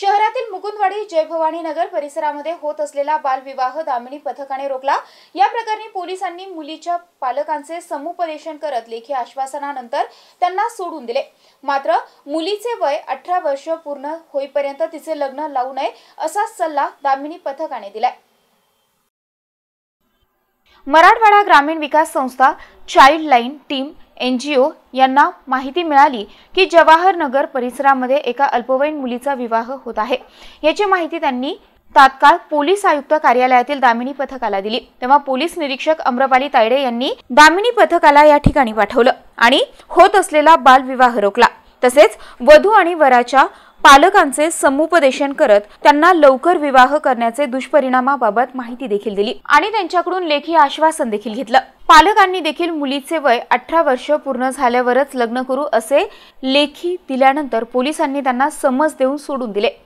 शहरातील मुकुंदवाडी जयभवानी नगर परिसरामध्ये होत असलेला बालविवाह दामिनी पथकाने रोखला या प्रकरणी पोलिसांनी मुलीच्या पालकांचे समुपदेशन करत लेखी आश्वासनानंतर त्यांना सोडून दिले मात्र मुलीचे वय अठरा वर्ष पूर्ण होईपर्यंत तिचे लग्न लावू नये असा सल्ला दामिनी पथकाने दिलाय मराठवाडा ग्रामीण विकास संस्था चाइल्ड लाईन टीम एनजीओ यांना माहिती मिळाली की जवाहर नगर परिसरामध्ये एका अल्पवयीन मुलीचा विवाह होत आहे याची माहिती त्यांनी तात्काळ पोलीस आयुक्त कार्यालयातील दामिनी पथकाला दिली तेव्हा पोलीस निरीक्षक अम्रपाली तायडे यांनी दामिनी पथकाला या ठिकाणी पाठवलं आणि होत असलेला बालविवाह रोखला तसेच वधू आणि वराच्या पालकांचे समुपदेशन करत त्यांना लवकर विवाह करण्याचे दुष्परिणामाबाबत माहिती देखील दिली आणि त्यांच्याकडून लेखी आश्वासन देखील घेतलं पालकांनी देखील मुलीचे वय अठरा वर्ष पूर्ण झाल्यावरच लग्न करू असे लेखी दिल्यानंतर पोलिसांनी त्यांना समज देऊन सोडून दिले